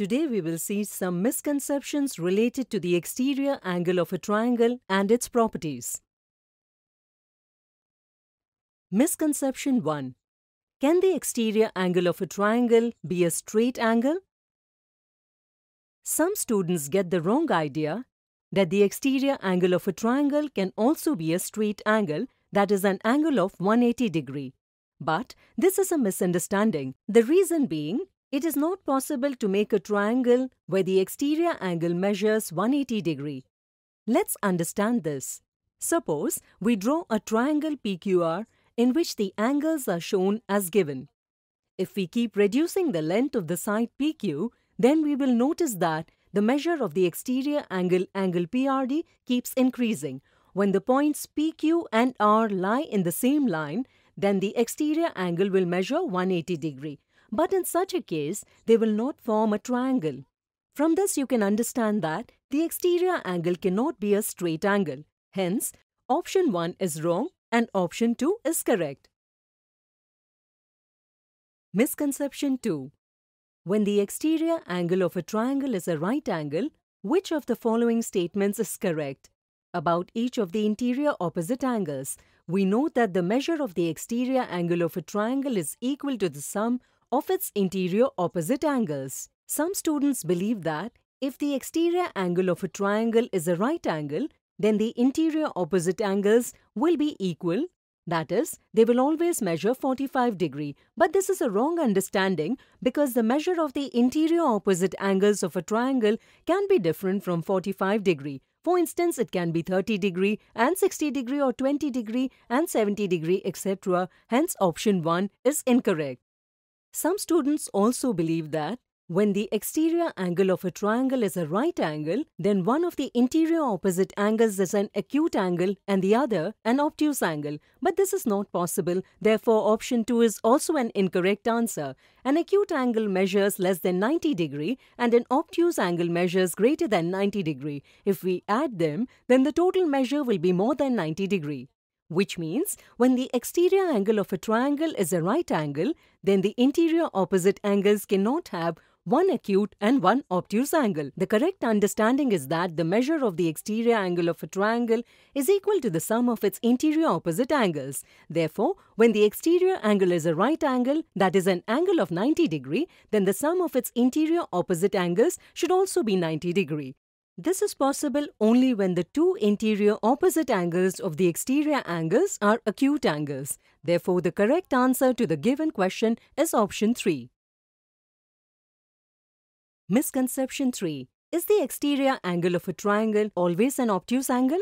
Today we will see some misconceptions related to the exterior angle of a triangle and its properties. Misconception 1. Can the exterior angle of a triangle be a straight angle? Some students get the wrong idea that the exterior angle of a triangle can also be a straight angle, that is an angle of 180 degree. But this is a misunderstanding, the reason being it is not possible to make a triangle where the exterior angle measures 180 degree. Let's understand this. Suppose we draw a triangle PQR in which the angles are shown as given. If we keep reducing the length of the side PQ, then we will notice that the measure of the exterior angle angle PRD keeps increasing. When the points PQ and R lie in the same line, then the exterior angle will measure 180 degree. But in such a case, they will not form a triangle. From this, you can understand that the exterior angle cannot be a straight angle. Hence, option 1 is wrong and option 2 is correct. Misconception 2 When the exterior angle of a triangle is a right angle, which of the following statements is correct? About each of the interior opposite angles, we know that the measure of the exterior angle of a triangle is equal to the sum of its interior opposite angles. Some students believe that if the exterior angle of a triangle is a right angle, then the interior opposite angles will be equal. That is, they will always measure 45 degree. But this is a wrong understanding because the measure of the interior opposite angles of a triangle can be different from 45 degree. For instance, it can be 30 degree and 60 degree or 20 degree and 70 degree etc. Hence option 1 is incorrect. Some students also believe that when the exterior angle of a triangle is a right angle, then one of the interior opposite angles is an acute angle and the other an obtuse angle. But this is not possible, therefore option 2 is also an incorrect answer. An acute angle measures less than 90 degree and an obtuse angle measures greater than 90 degree. If we add them, then the total measure will be more than 90 degree which means when the exterior angle of a triangle is a right angle, then the interior opposite angles cannot have one acute and one obtuse angle. The correct understanding is that the measure of the exterior angle of a triangle is equal to the sum of its interior opposite angles. Therefore, when the exterior angle is a right angle, that is an angle of 90 degree, then the sum of its interior opposite angles should also be 90 degree. This is possible only when the two interior opposite angles of the exterior angles are acute angles. Therefore, the correct answer to the given question is option 3. Misconception 3. Is the exterior angle of a triangle always an obtuse angle?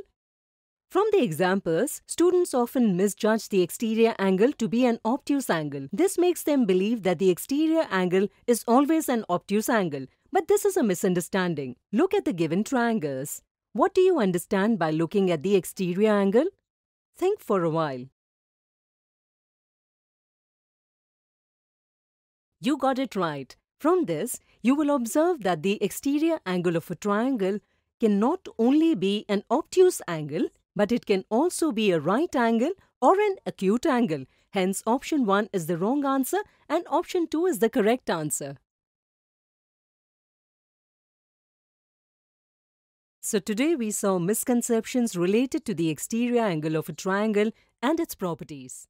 From the examples, students often misjudge the exterior angle to be an obtuse angle. This makes them believe that the exterior angle is always an obtuse angle, but this is a misunderstanding. Look at the given triangles. What do you understand by looking at the exterior angle? Think for a while. You got it right. From this, you will observe that the exterior angle of a triangle can not only be an obtuse angle, but it can also be a right angle or an acute angle. Hence, option 1 is the wrong answer and option 2 is the correct answer. So today we saw misconceptions related to the exterior angle of a triangle and its properties.